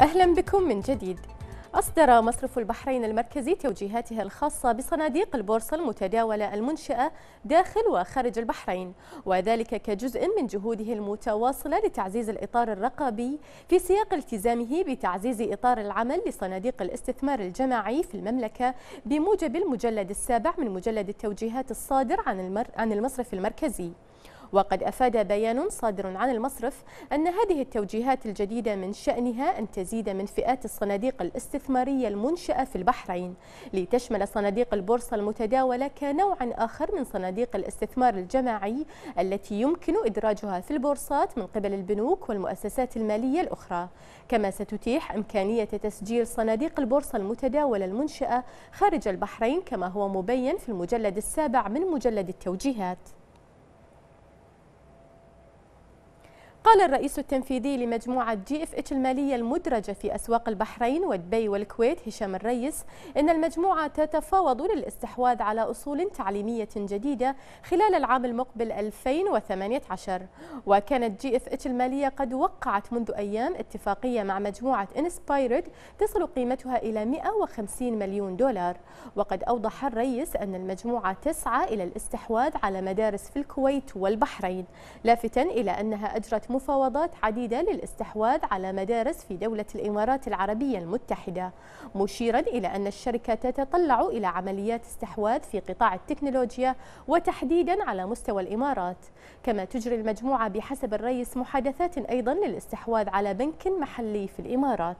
أهلا بكم من جديد أصدر مصرف البحرين المركزي توجيهاته الخاصة بصناديق البورصة المتداولة المنشأة داخل وخارج البحرين وذلك كجزء من جهوده المتواصلة لتعزيز الإطار الرقابي في سياق التزامه بتعزيز إطار العمل لصناديق الاستثمار الجماعي في المملكة بموجب المجلد السابع من مجلد التوجيهات الصادر عن المصرف المركزي وقد أفاد بيان صادر عن المصرف أن هذه التوجيهات الجديدة من شأنها أن تزيد من فئات الصناديق الاستثمارية المنشأة في البحرين لتشمل صناديق البورصة المتداولة كنوع آخر من صناديق الاستثمار الجماعي التي يمكن إدراجها في البورصات من قبل البنوك والمؤسسات المالية الأخرى كما ستتيح إمكانية تسجيل صناديق البورصة المتداولة المنشأة خارج البحرين كما هو مبين في المجلد السابع من مجلد التوجيهات قال الرئيس التنفيذي لمجموعة جي اف اتش المالية المدرجة في أسواق البحرين ودبي والكويت هشام الريس إن المجموعة تتفاوض للاستحواذ على أصول تعليمية جديدة خلال العام المقبل 2018 وكانت جي اف اتش المالية قد وقعت منذ أيام اتفاقية مع مجموعة انسبايرد تصل قيمتها إلى 150 مليون دولار وقد أوضح الرئيس أن المجموعة تسعى إلى الاستحواذ على مدارس في الكويت والبحرين لافتا إلى أنها أجرت مفاوضات عديدة للاستحواذ على مدارس في دولة الإمارات العربية المتحدة مشيرا إلى أن الشركة تتطلع إلى عمليات استحواذ في قطاع التكنولوجيا وتحديدا على مستوى الإمارات كما تجري المجموعة بحسب الرئيس محادثات أيضا للاستحواذ على بنك محلي في الإمارات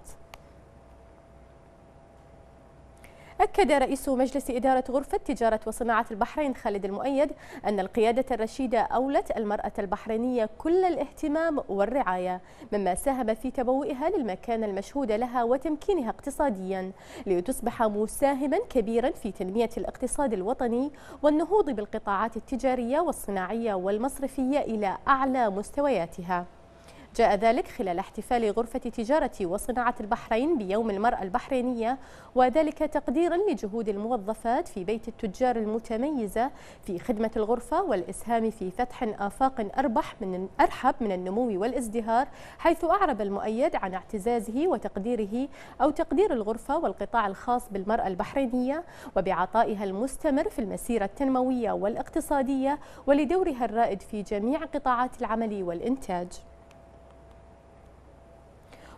أكد رئيس مجلس إدارة غرفة تجارة وصناعة البحرين خالد المؤيد أن القيادة الرشيدة أولت المرأة البحرينية كل الاهتمام والرعاية مما ساهم في تبوئها للمكان المشهود لها وتمكينها اقتصاديا لتصبح مساهما كبيرا في تنمية الاقتصاد الوطني والنهوض بالقطاعات التجارية والصناعية والمصرفية إلى أعلى مستوياتها جاء ذلك خلال احتفال غرفة تجارة وصناعة البحرين بيوم المرأة البحرينية وذلك تقديرا لجهود الموظفات في بيت التجار المتميزة في خدمة الغرفة والإسهام في فتح آفاق أربح من أرحب من النمو والازدهار حيث أعرب المؤيد عن اعتزازه وتقديره أو تقدير الغرفة والقطاع الخاص بالمرأة البحرينية وبعطائها المستمر في المسيرة التنموية والاقتصادية ولدورها الرائد في جميع قطاعات العمل والإنتاج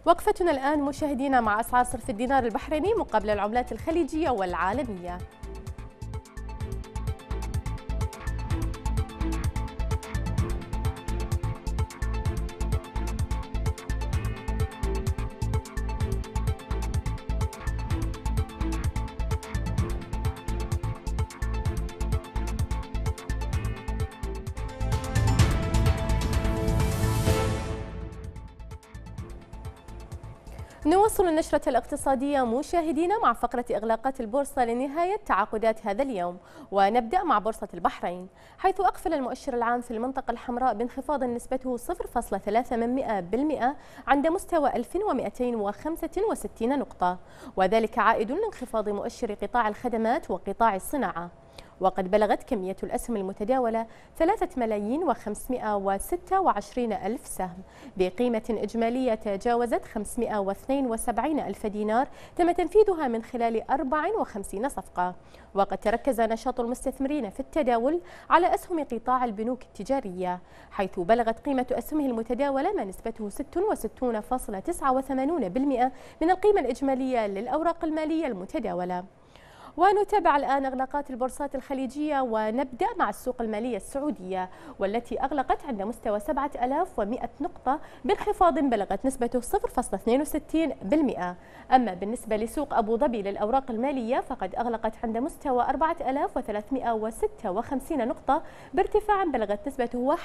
وقفتنا الآن مشاهدينا مع أسعار صرف الدينار البحريني مقابل العملات الخليجية والعالمية نواصل النشرة الاقتصادية مشاهدينا مع فقرة إغلاقات البورصة لنهاية تعاقدات هذا اليوم ونبدأ مع بورصة البحرين حيث أقفل المؤشر العام في المنطقة الحمراء بانخفاض نسبته 0.3% عند مستوى 1265 نقطة وذلك عائد لانخفاض مؤشر قطاع الخدمات وقطاع الصناعة وقد بلغت كمية الأسهم المتداولة 3 ملايين و526 ألف سهم بقيمة إجمالية تجاوزت 572 ألف دينار تم تنفيذها من خلال 54 صفقة وقد تركز نشاط المستثمرين في التداول على أسهم قطاع البنوك التجارية حيث بلغت قيمة أسهمه المتداولة ما نسبته 66.89% من القيمة الإجمالية للأوراق المالية المتداولة ونتابع الآن إغلاقات البورصات الخليجية ونبدأ مع السوق المالية السعودية والتي أغلقت عند مستوى 7100 نقطة بانخفاض بلغت نسبته 0.62% أما بالنسبة لسوق أبو ظبي للأوراق المالية فقد أغلقت عند مستوى 4356 نقطة بارتفاع بلغت نسبته 1.43%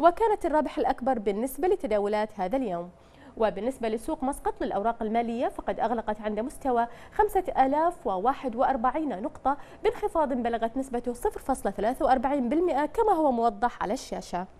وكانت الرابح الأكبر بالنسبة لتداولات هذا اليوم وبالنسبة لسوق مسقط للأوراق المالية فقد أغلقت عند مستوى 5041 نقطة بانخفاض بلغت نسبته 0.43% كما هو موضح على الشاشة